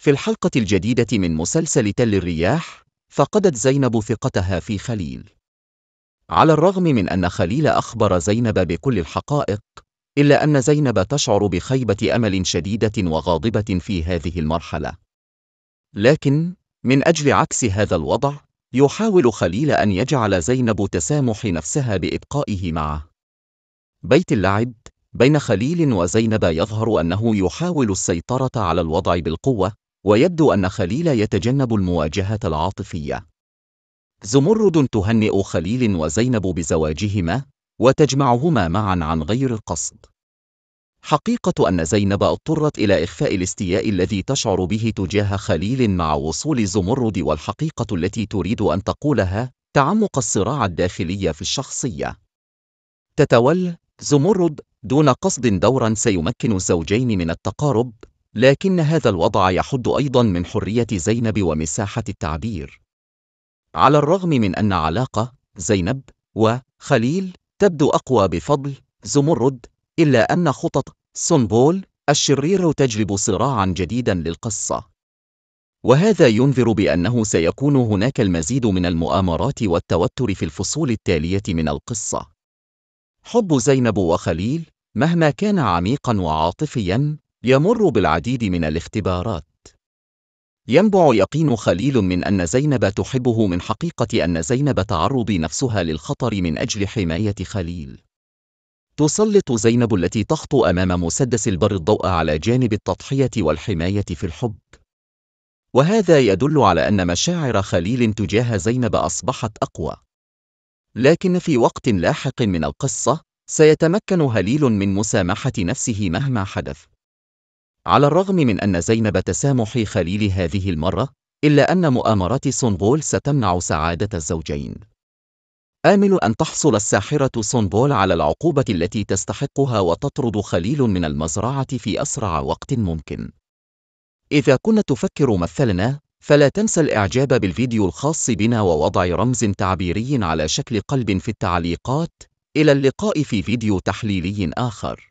في الحلقة الجديدة من مسلسل تل الرياح، فقدت زينب ثقتها في خليل. على الرغم من أن خليل أخبر زينب بكل الحقائق، إلا أن زينب تشعر بخيبة أمل شديدة وغاضبة في هذه المرحلة. لكن، من أجل عكس هذا الوضع، يحاول خليل أن يجعل زينب تسامح نفسها بإبقائه معه. بيت اللعب بين خليل وزينب يظهر أنه يحاول السيطرة على الوضع بالقوة، ويبدو أن خليل يتجنب المواجهة العاطفية. زمرد تهنئ خليل وزينب بزواجهما، وتجمعهما معا عن غير القصد. حقيقة أن زينب اضطرت إلى إخفاء الاستياء الذي تشعر به تجاه خليل مع وصول زمرد والحقيقة التي تريد أن تقولها تعمق الصراع الداخلي في الشخصية. تتول زمرد دون قصد دورا سيمكن الزوجين من التقارب لكن هذا الوضع يحد أيضا من حرية زينب ومساحة التعبير على الرغم من أن علاقة زينب وخليل تبدو أقوى بفضل زمرد إلا أن خطط سنبول الشرير تجلب صراعا جديدا للقصة وهذا ينذر بأنه سيكون هناك المزيد من المؤامرات والتوتر في الفصول التالية من القصة حب زينب وخليل مهما كان عميقا وعاطفيا يمر بالعديد من الاختبارات ينبع يقين خليل من أن زينب تحبه من حقيقة أن زينب تعرض نفسها للخطر من أجل حماية خليل تسلط زينب التي تخطو أمام مسدس البر الضوء على جانب التضحية والحماية في الحب وهذا يدل على أن مشاعر خليل تجاه زينب أصبحت أقوى لكن في وقت لاحق من القصة سيتمكن هليل من مسامحة نفسه مهما حدث على الرغم من أن زينب تسامح خليل هذه المرة، إلا أن مؤامرات سونبول ستمنع سعادة الزوجين. آمل أن تحصل الساحرة سونبول على العقوبة التي تستحقها وتطرد خليل من المزرعة في أسرع وقت ممكن. إذا كنت تفكر مثلنا، فلا تنسى الإعجاب بالفيديو الخاص بنا ووضع رمز تعبيري على شكل قلب في التعليقات، إلى اللقاء في فيديو تحليلي آخر.